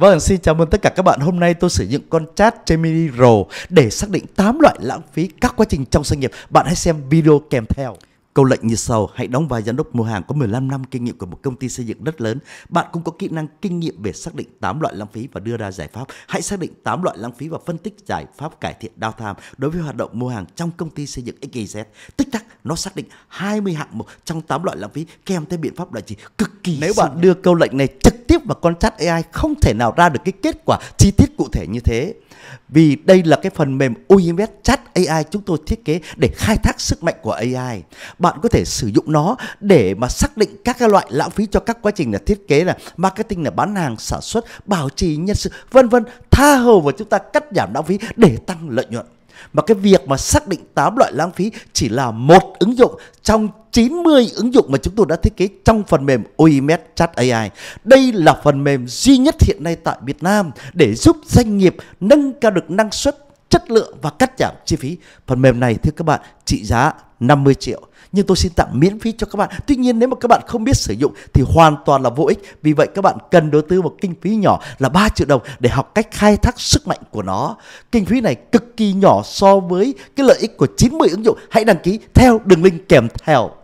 Vâng, xin chào mừng tất cả các bạn. Hôm nay tôi sử dụng con chat Gemini Pro để xác định 8 loại lãng phí các quá trình trong doanh nghiệp. Bạn hãy xem video kèm theo. Câu lệnh như sau, hãy đóng vai giám đốc mua hàng có 15 năm kinh nghiệm của một công ty xây dựng rất lớn. Bạn cũng có kỹ năng kinh nghiệm về xác định 8 loại lãng phí và đưa ra giải pháp. Hãy xác định 8 loại lãng phí và phân tích giải pháp cải thiện downtime đối với hoạt động mua hàng trong công ty xây dựng XYZ. Tích tắc, nó xác định 20 hạng mục trong 8 loại lãng phí kèm theo biện pháp là gì cực kỳ Nếu bạn đưa câu lệnh này trực trước và con chat AI không thể nào ra được cái kết quả chi tiết cụ thể như thế. Vì đây là cái phần mềm OEMS Chat AI chúng tôi thiết kế để khai thác sức mạnh của AI. Bạn có thể sử dụng nó để mà xác định các cái loại lãng phí cho các quá trình là thiết kế là marketing là bán hàng, sản xuất, bảo trì nhân sự, vân vân, tha hồ và chúng ta cắt giảm lãng phí để tăng lợi nhuận. Mà cái việc mà xác định 8 loại lãng phí chỉ là một ứng dụng trong 90 ứng dụng mà chúng tôi đã thiết kế trong phần mềm OIMS Chat AI. Đây là phần mềm duy nhất hiện nay tại Việt Nam để giúp doanh nghiệp nâng cao được năng suất, chất lượng và cắt giảm chi phí. Phần mềm này thưa các bạn trị giá 50 triệu nhưng tôi xin tặng miễn phí cho các bạn. Tuy nhiên nếu mà các bạn không biết sử dụng thì hoàn toàn là vô ích. Vì vậy các bạn cần đầu tư một kinh phí nhỏ là 3 triệu đồng để học cách khai thác sức mạnh của nó. Kinh phí này cực kỳ nhỏ so với cái lợi ích của 90 ứng dụng. Hãy đăng ký theo đường link kèm theo.